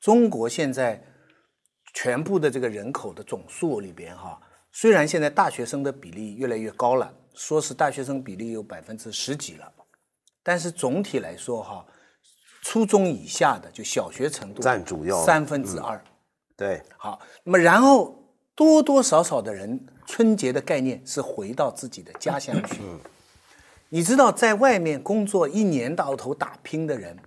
中国现在全部的这个人口的总数里边，哈，虽然现在大学生的比例越来越高了，说是大学生比例有百分之十几了，但是总体来说，哈，初中以下的就小学程度占主要三分之二。对，好，那么然后多多少少的人，春节的概念是回到自己的家乡去。嗯，你知道在外面工作一年到头打拼的人。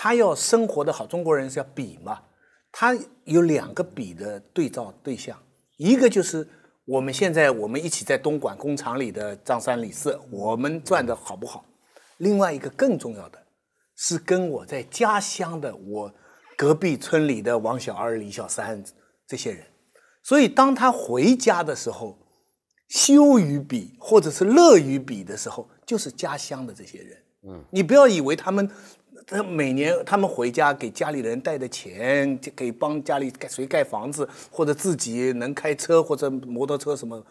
他要生活的好，中国人是要比嘛。他有两个比的对照对象，一个就是我们现在我们一起在东莞工厂里的张三李四，我们赚的好不好？另外一个更重要的，是跟我在家乡的我隔壁村里的王小二、李小三这些人。所以当他回家的时候，羞于比或者是乐于比的时候，就是家乡的这些人。嗯，你不要以为他们。他每年他们回家给家里人带的钱，给帮家里盖谁盖房子，或者自己能开车或者摩托车什么，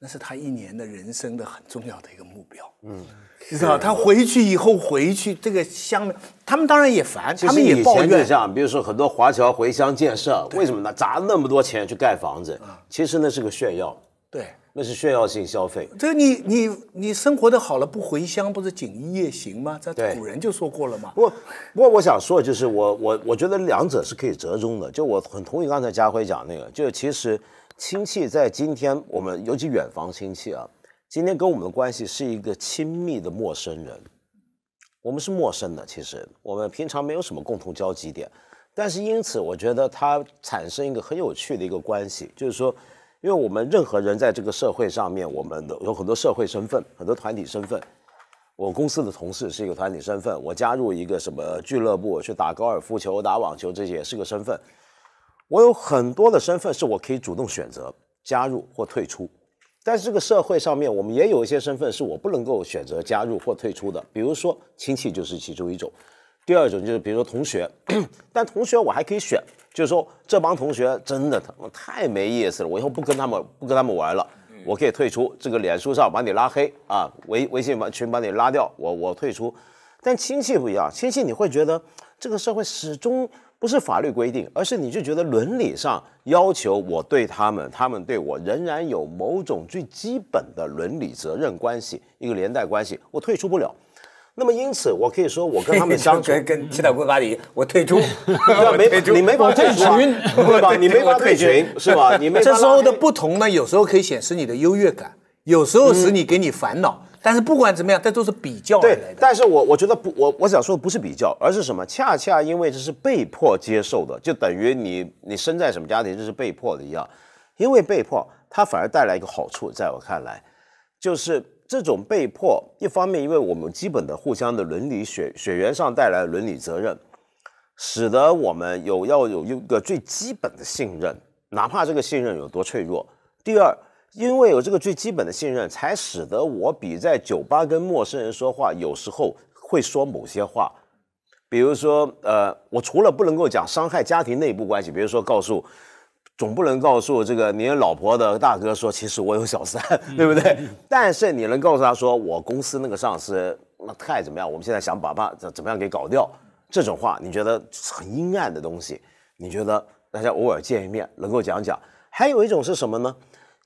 那是他一年的人生的很重要的一个目标。嗯，你知道他回去以后回去这个乡，他们当然也烦，他们也抱怨。像比如说很多华侨回乡建设，为什么呢？砸那么多钱去盖房子，其实那是个炫耀。对，那是炫耀性消费。这你你你生活的好了，不回乡不是锦衣夜行吗？这古人就说过了吗？不不过我想说，就是我我我觉得两者是可以折中的。就我很同意刚才家辉讲那个，就其实亲戚在今天我们尤其远房亲戚啊，今天跟我们的关系是一个亲密的陌生人。我们是陌生的，其实我们平常没有什么共同交集点，但是因此我觉得它产生一个很有趣的一个关系，就是说。因为我们任何人在这个社会上面，我们都有很多社会身份，很多团体身份。我公司的同事是一个团体身份，我加入一个什么俱乐部去打高尔夫球、打网球，这些也是个身份。我有很多的身份是我可以主动选择加入或退出。但是这个社会上面，我们也有一些身份是我不能够选择加入或退出的，比如说亲戚就是其中一种。第二种就是，比如说同学，但同学我还可以选，就是说这帮同学真的他妈太没意思了，我以后不跟他们不跟他们玩了，我可以退出这个脸书上把你拉黑啊，微微信把群把你拉掉，我我退出。但亲戚不一样，亲戚你会觉得这个社会始终不是法律规定，而是你就觉得伦理上要求我对他们，他们对我仍然有某种最基本的伦理责任关系，一个连带关系，我退出不了。那么，因此，我可以说，我跟他们相处，跟其他国家比，我退出，没，你没法 退出，对吧？你没法退群，是吧？你没这时候的不同呢？有时候可以显示你的优越感，有时候使你给你烦恼。但是不管怎么样，这都是比较对，但是我我觉得不，我我想说的不是比较，而是什么？恰恰因为这是被迫接受的，就等于你你生在什么家庭，这是被迫的一样。因为被迫，它反而带来一个好处，在我看来，就是。这种被迫，一方面，因为我们基本的互相的伦理血血缘上带来伦理责任，使得我们有要有有一个最基本的信任，哪怕这个信任有多脆弱。第二，因为有这个最基本的信任，才使得我比在酒吧跟陌生人说话，有时候会说某些话，比如说，呃，我除了不能够讲伤害家庭内部关系，比如说告诉。总不能告诉这个你老婆的大哥说，其实我有小三，对不对？但是你能告诉他说，我公司那个上司那太怎么样？我们现在想把怎怎么样给搞掉？这种话你觉得很阴暗的东西？你觉得大家偶尔见一面能够讲讲？还有一种是什么呢？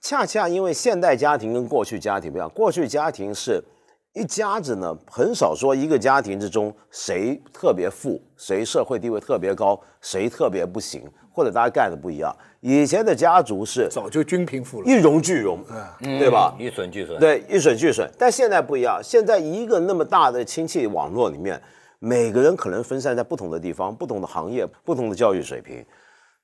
恰恰因为现代家庭跟过去家庭不一样，过去家庭是一家子呢，很少说一个家庭之中谁特别富，谁社会地位特别高，谁特别不行。或者大家干的不一样，以前的家族是早就均贫富了，一荣俱荣，对吧？一损俱损，对，一损俱损。但现在不一样，现在一个那么大的亲戚网络里面，每个人可能分散在不同的地方、不同的行业、不同的教育水平，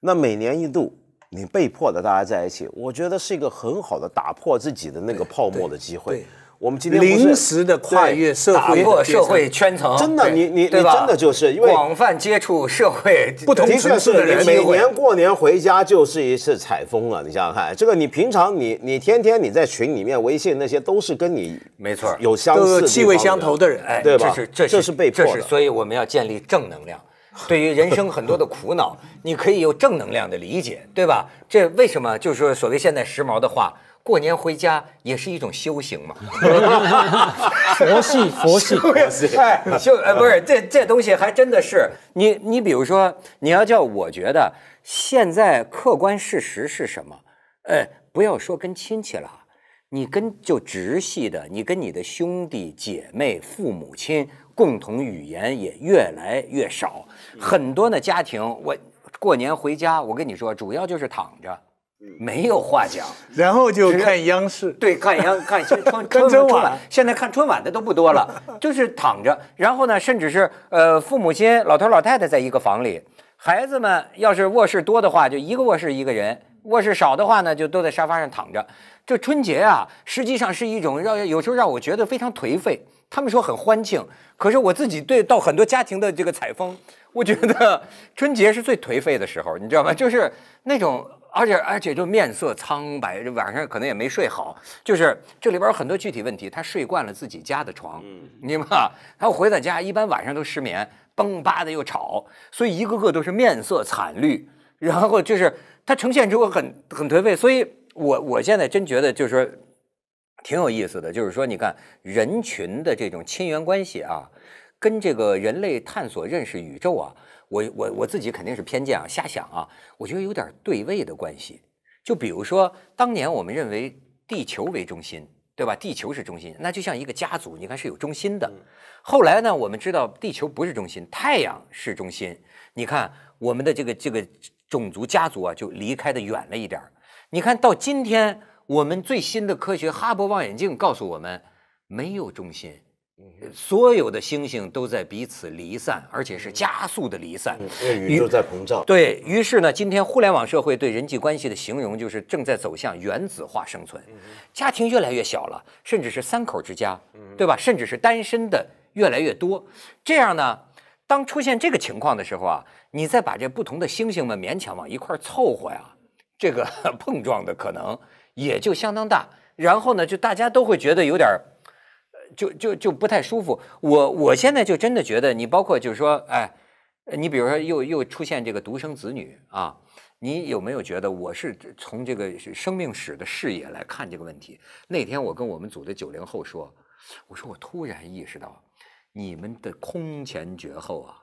那每年一度你被迫的大家在一起，我觉得是一个很好的打破自己的那个泡沫的机会。我们今天临时的跨越社会，打破社会圈层，真的，你你你真的就是因为广泛接触社会，不同层次的人。每年过年回家就是一次采风了，你想想看，这个你平常你你天天你在群里面、微信那些都是跟你没错有相似气味相投的人，哎，对吧？这是这是被迫的。所以我们要建立正能量，对于人生很多的苦恼，你可以有正能量的理解，对吧？这为什么就是所谓现在时髦的话？过年回家也是一种修行嘛，佛系佛系佛系，哎，修不是这这东西还真的是你你比如说你要叫我觉得现在客观事实是什么？哎，不要说跟亲戚了，你跟就直系的，你跟你的兄弟姐妹、父母亲共同语言也越来越少，很多的家庭我过年回家，我跟你说，主要就是躺着。没有话讲，然后就看央视，对，看央看春 春春晚。现在看春晚的都不多了，就是躺着。然后呢，甚至是呃，父母亲、老头老太太在一个房里，孩子们要是卧室多的话，就一个卧室一个人；卧室少的话呢，就都在沙发上躺着。这春节啊，实际上是一种让有时候让我觉得非常颓废。他们说很欢庆，可是我自己对到很多家庭的这个采风，我觉得春节是最颓废的时候，你知道吗？就是那种。而且而且就面色苍白，晚上可能也没睡好，就是这里边有很多具体问题。他睡惯了自己家的床，你嘛，他回到家一般晚上都失眠，嘣吧的又吵，所以一个个都是面色惨绿，然后就是他呈现出很很颓废。所以我我现在真觉得就是说挺有意思的就是说，你看人群的这种亲缘关系啊。跟这个人类探索认识宇宙啊，我我我自己肯定是偏见啊，瞎想啊，我觉得有点对位的关系。就比如说，当年我们认为地球为中心，对吧？地球是中心，那就像一个家族，你看是有中心的。后来呢，我们知道地球不是中心，太阳是中心。你看我们的这个这个种族家族啊，就离开的远了一点你看到今天我们最新的科学，哈勃望远镜告诉我们，没有中心。所有的星星都在彼此离散，而且是加速的离散，因宇宙在膨胀。对于是呢，今天互联网社会对人际关系的形容就是正在走向原子化生存，家庭越来越小了，甚至是三口之家，对吧？甚至是单身的越来越多。这样呢，当出现这个情况的时候啊，你再把这不同的星星们勉强往一块凑合呀，这个 碰撞的可能也就相当大。然后呢，就大家都会觉得有点就就就不太舒服。我我现在就真的觉得，你包括就是说，哎，你比如说又又出现这个独生子女啊，你有没有觉得？我是从这个生命史的视野来看这个问题。那天我跟我们组的九零后说，我说我突然意识到，你们的空前绝后啊，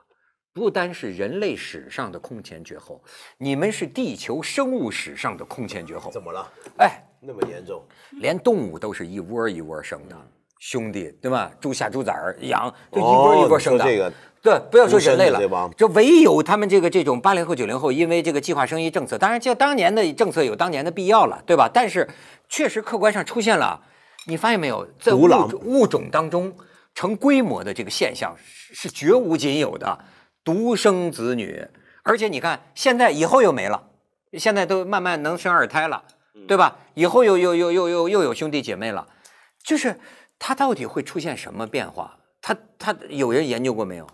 不单是人类史上的空前绝后，你们是地球生物史上的空前绝后。怎么了？哎，那么严重，连动物都是一窝一窝生的。兄弟，对吧？猪下猪崽儿，羊就一波一波生的。对，不要说人类了，这唯有他们这个这种八零后、九零后，因为这个计划生育政策，当然就当年的政策有当年的必要了，对吧？但是确实客观上出现了，你发现没有，在物物种当中成规模的这个现象是绝无仅有的独生子女，而且你看现在以后又没了，现在都慢慢能生二胎了，对吧？以后又又又又又又有兄弟姐妹了，就是。它到底会出现什么变化？它它有人研究过没有？